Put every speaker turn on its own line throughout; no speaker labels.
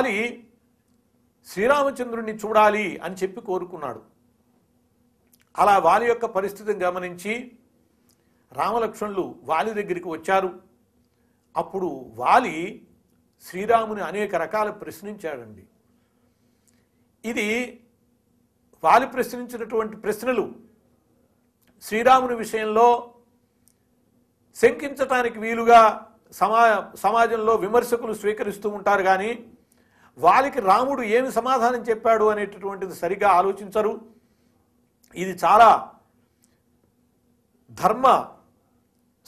వాలి శ్రీరామచంద్రుణ్ణి చూడాలి అని చెప్పి కోరుకున్నాడు అలా వాలి యొక్క పరిస్థితిని గమనించి రామలక్ష్మణులు వాలి దగ్గరికి వచ్చారు అప్పుడు వాలి శ్రీరాముని అనేక రకాల ప్రశ్నించాడండి ఇది వాలి ప్రశ్నించినటువంటి ప్రశ్నలు శ్రీరాముని విషయంలో శంకించటానికి వీలుగా సమా సమాజంలో విమర్శకులు స్వీకరిస్తూ ఉంటారు కానీ వాళ్ళకి రాముడు ఏమి సమాధానం చెప్పాడు అనేటటువంటిది సరిగా ఆలోచించరు ఇది చాలా ధర్మ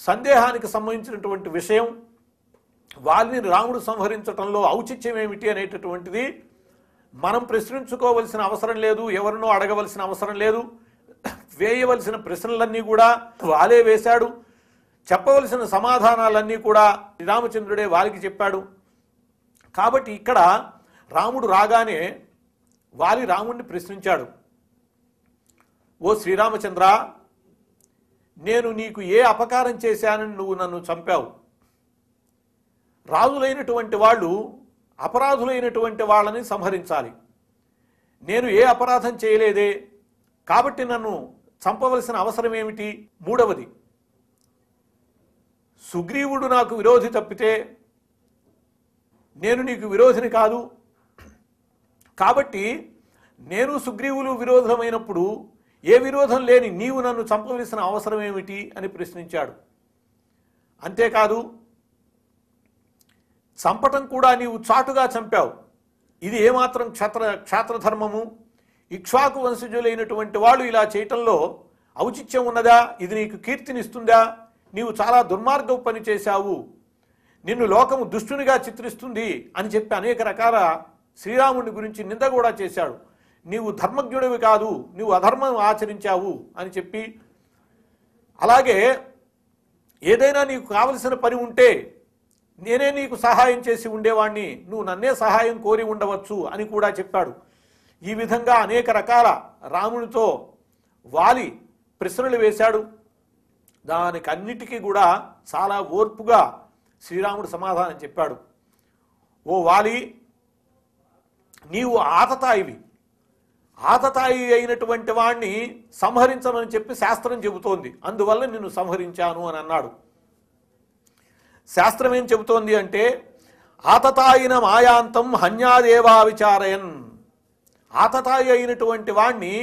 సందేహానికి సంబంధించినటువంటి విషయం వాళ్ళని రాముడు సంహరించటంలో ఔచిత్యం ఏమిటి అనేటటువంటిది మనం ప్రశ్నించుకోవలసిన అవసరం లేదు ఎవరినో అడగవలసిన అవసరం లేదు వేయవలసిన ప్రశ్నలన్నీ కూడా వాలే వేశాడు చెప్పవలసిన సమాధానాలన్నీ కూడా శ్రీరామచంద్రుడే వారికి చెప్పాడు కాబట్టి ఇక్కడ రాముడు రాగానే వాలి రాముడిని ప్రశ్నించాడు ఓ శ్రీరామచంద్ర నేను నీకు ఏ అపకారం చేశానని నువ్వు నన్ను చంపావు రాజులైనటువంటి వాళ్ళు అపరాధులైనటువంటి వాళ్ళని సంహరించాలి నేను ఏ అపరాధం చేయలేదే కాబట్టి నన్ను చంపవలసిన అవసరం ఏమిటి మూడవది సుగ్రీవుడు నాకు విరోధి తప్పితే నేను నీకు విరోధిని కాదు కాబట్టి నేను సుగ్రీవులు విరోధమైనప్పుడు ఏ విరోధం లేని నీవు నన్ను చంపవలసిన అవసరం ఏమిటి అని ప్రశ్నించాడు అంతేకాదు చంపటం కూడా నీవు చాటుగా చంపావు ఇది ఏమాత్రం క్షత్ర క్షేత్రధర్మము ఇక్ష్వాకు వంశజులైనటువంటి వాళ్ళు ఇలా చేయటంలో ఔచిత్యం ఉన్నదా ఇది నీకు కీర్తినిస్తుందా నీవు చాలా దుర్మార్గం పని చేశావు నిన్ను లోకము దుష్టునిగా చిత్రిస్తుంది అని చెప్పి అనేక రకాల శ్రీరాముడి గురించి నింద కూడా చేశాడు నీవు ధర్మజ్ఞుడివి కాదు నీవు అధర్మం ఆచరించావు అని చెప్పి అలాగే ఏదైనా నీకు కావలసిన పని ఉంటే నేనే నీకు సహాయం చేసి ఉండేవాణ్ణి నువ్వు నన్నే సహాయం కోరి ఉండవచ్చు అని కూడా చెప్పాడు ఈ విధంగా అనేక రకాల రామునితో వాలి ప్రశ్నలు వేశాడు దానికన్నిటికీ కూడా చాలా ఓర్పుగా శ్రీరాముడు సమాధానం చెప్పాడు ఓ వాలి నీవు ఆతతాయివి ఆతతాయి అయినటువంటి వాణ్ణి సంహరించమని చెప్పి శాస్త్రం చెబుతోంది అందువల్ల నిన్ను సంహరించాను అని అన్నాడు శాస్త్రం ఏం చెబుతోంది అంటే ఆతతాయిన మాయాంతం హన్యాదేవా విచారయన్ ఆతతాయి అయినటువంటి వాణ్ణి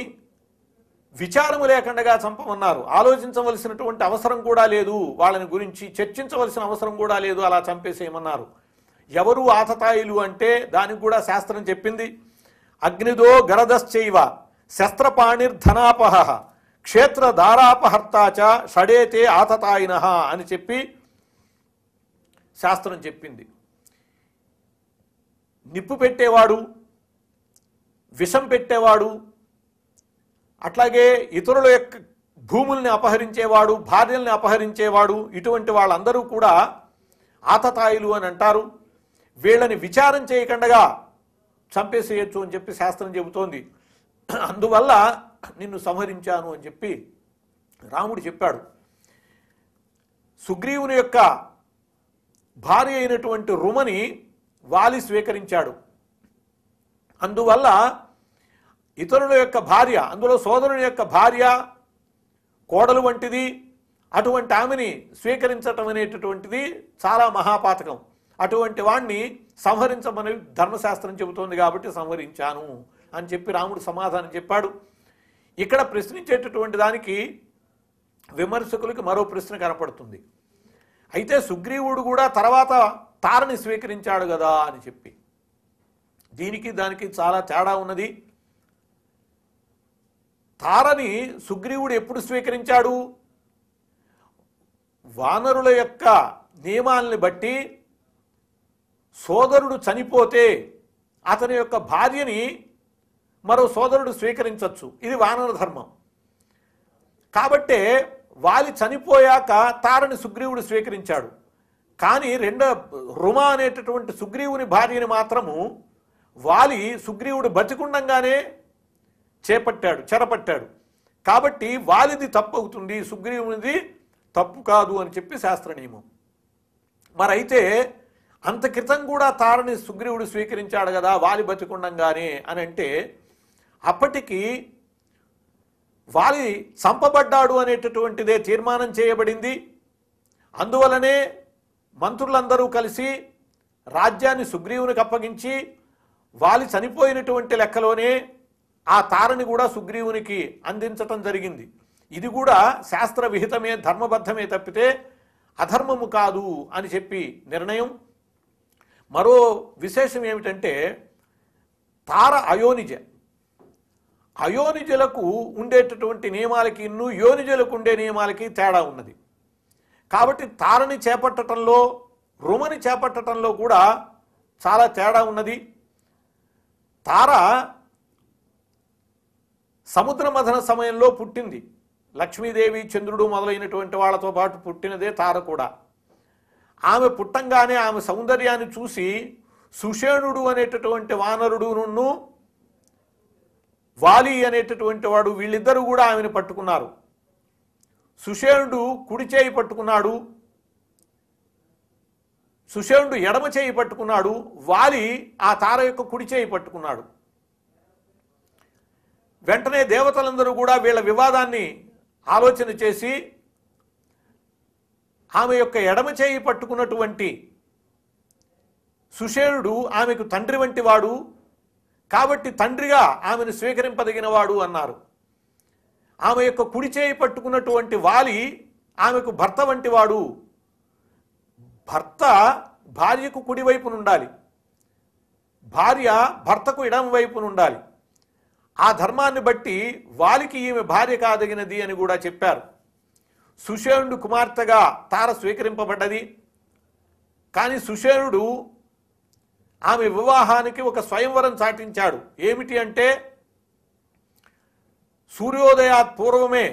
విచారము లేకుండా చంపమన్నారు ఆలోచించవలసినటువంటి అవసరం కూడా లేదు వాళ్ళని గురించి చర్చించవలసిన అవసరం కూడా లేదు అలా చంపేసేయమన్నారు ఎవరు ఆతతాయిలు అంటే దానికి కూడా శాస్త్రం చెప్పింది అగ్నిదో గరదశ్చైవ శస్త్రపాణిర్ధనాపహ క్షేత్ర దారాపహర్తాచ షడేతే ఆతతాయిన అని చెప్పి శాస్త్రం చెప్పింది నిప్పు పెట్టేవాడు విషం పెట్టేవాడు అట్లాగే ఇతరుల యొక్క భూముల్ని అపహరించేవాడు భార్యల్ని అపహరించేవాడు ఇటువంటి వాళ్ళందరూ కూడా ఆతతాయిలు అని అంటారు వీళ్ళని విచారం చేయకుండా చంపేసేయచ్చు అని చెప్పి శాస్త్రం చెబుతోంది అందువల్ల నిన్ను సంహరించాను అని చెప్పి రాముడు చెప్పాడు సుగ్రీవుని యొక్క భార్య అయినటువంటి రుమని వాలి స్వీకరించాడు అందువల్ల ఇతరుల యొక్క భార్య అందులో సోదరుని యొక్క భార్య కోడలు వంటిది అటువంటి ఆమెని స్వీకరించటం అనేటటువంటిది చాలా మహాపాతకం అటువంటి వాణ్ణి సంహరించమని ధర్మశాస్త్రం చెబుతోంది కాబట్టి సంహరించాను అని చెప్పి రాముడు సమాధానం చెప్పాడు ఇక్కడ ప్రశ్నించేటటువంటి దానికి విమర్శకులకి మరో ప్రశ్న కనపడుతుంది అయితే సుగ్రీవుడు కూడా తర్వాత తారని స్వీకరించాడు కదా అని చెప్పి దీనికి దానికి చాలా తేడా ఉన్నది తారని సుగ్రీవుడు ఎప్పుడు స్వీకరించాడు వానరుల యొక్క నియమాల్ని బట్టి సోదరుడు చనిపోతే అతని యొక్క భార్యని మరో సోదరుడు స్వీకరించవచ్చు ఇది వానర ధర్మం కాబట్టే వాలి చనిపోయాక తారని సుగ్రీవుడు స్వీకరించాడు కానీ రెండో రుమా అనేటటువంటి సుగ్రీవుని భార్యని మాత్రము వాలి సుగ్రీవుడు బతికుండంగానే చేపట్టాడు చెరపట్టాడు కాబట్టి వాలిది తప్పు అవుతుంది సుగ్రీవునిది తప్పు కాదు అని చెప్పి శాస్త్ర నియమం మరైతే అంత క్రితం కూడా తారని సుగ్రీవుడు స్వీకరించాడు కదా వాలి బతికుండంగానే అని అంటే అప్పటికి వాలి చంపబడ్డాడు అనేటటువంటిదే తీర్మానం చేయబడింది అందువలనే మంత్రులందరూ కలిసి రాజ్యాన్ని సుగ్రీవునికి అప్పగించి వాలి చనిపోయినటువంటి లెక్కలోనే ఆ తారని కూడా సుగ్రీవునికి అందించటం జరిగింది ఇది కూడా శాస్త్ర విహితమే ధర్మబద్ధమే తప్పితే అధర్మము కాదు అని చెప్పి నిర్ణయం మరో విశేషం ఏమిటంటే తార అయోనిజ అయోనిజలకు ఉండేటటువంటి నియమాలకి ఇన్ను యోనిజలకు ఉండే నియమాలకి తేడా ఉన్నది కాబట్టి తారని చేపట్టడంలో రుమని చేపట్టడంలో కూడా చాలా తేడా ఉన్నది తార సముద్ర మథన సమయంలో పుట్టింది లక్ష్మీదేవి చంద్రుడు మొదలైనటువంటి వాళ్ళతో పాటు పుట్టినదే తార కూడా ఆమె పుట్టంగానే ఆమె సౌందర్యాన్ని చూసి సుషేణుడు అనేటటువంటి వానరుడు వానరుడును వాలి అనేటటువంటి వాడు వీళ్ళిద్దరూ కూడా ఆమెను పట్టుకున్నారు సుషేణుడు కుడి చేయి పట్టుకున్నాడు సుషేణుడు ఎడమ చేయి పట్టుకున్నాడు వాలి ఆ తార యొక్క కుడి చేయి పట్టుకున్నాడు వెంటనే దేవతలందరూ కూడా వీళ్ళ వివాదాన్ని ఆలోచన చేసి ఆమె యొక్క ఎడమ చేయి పట్టుకున్నటువంటి సుషేణుడు ఆమెకు తండ్రి వంటి వాడు కాబట్టి తండ్రిగా ఆమెను స్వీకరింపదగినవాడు అన్నారు ఆమె యొక్క కుడి చేయి పట్టుకున్నటువంటి వాలి ఆమెకు భర్త వంటి వాడు భర్త భార్యకు కుడివైపునుండాలి భార్య భర్తకు ఎడమ వైపునుండాలి ఆ ధర్మాన్ని బట్టి వాలికి ఈమె భార్య కాదగినది అని కూడా చెప్పారు సుషేణుడు కుమార్తెగా తార స్వీకరింపబడ్డది కానీ సుషేణుడు ఆమె వివాహానికి ఒక స్వయంవరం చాటించాడు ఏమిటి అంటే సూర్యోదయా పూర్వమే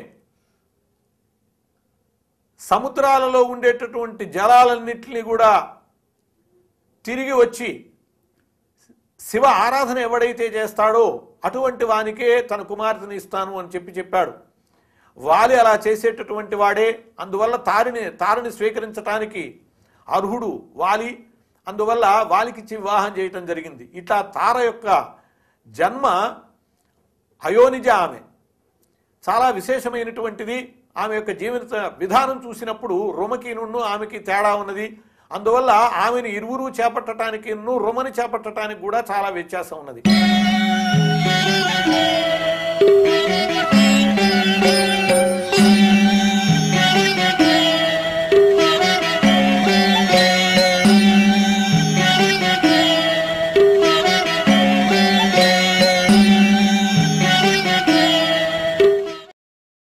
సముద్రాలలో ఉండేటటువంటి జలాలన్నింటినీ కూడా తిరిగి వచ్చి శివ ఆరాధన ఎవడైతే చేస్తాడో అటువంటి వానికే తన కుమార్తెని ఇస్తాను అని చెప్పి చెప్పాడు వాలి అలా చేసేటటువంటి వాడే అందువల్ల తారిని తారిని స్వీకరించటానికి అర్హుడు వాలి అందువల్ల వాలికిచ్చి వివాహం చేయటం జరిగింది ఇట్లా తార యొక్క జన్మ అయోనిజ ఆమె చాలా విశేషమైనటువంటిది ఆమె యొక్క జీవిత విధానం చూసినప్పుడు రుమకీనును ఆమెకి తేడా ఉన్నది అందువల్ల ఆమెను ఇరువురు చేపట్టడానికి రొమని చేపట్టడానికి కూడా చాలా వ్యత్యాసం ఉన్నది